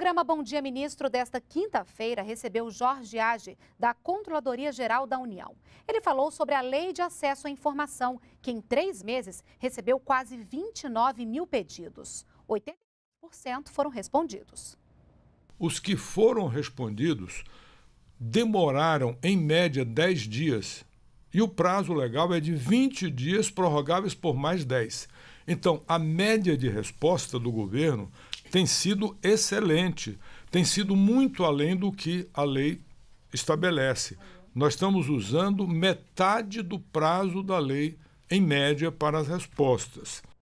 programa Bom Dia Ministro desta quinta-feira recebeu Jorge Age, da Controladoria Geral da União. Ele falou sobre a Lei de Acesso à Informação, que em três meses recebeu quase 29 mil pedidos. 80% foram respondidos. Os que foram respondidos demoraram, em média, 10 dias e o prazo legal é de 20 dias prorrogáveis por mais 10. Então, a média de resposta do governo tem sido excelente, tem sido muito além do que a lei estabelece. Nós estamos usando metade do prazo da lei, em média, para as respostas.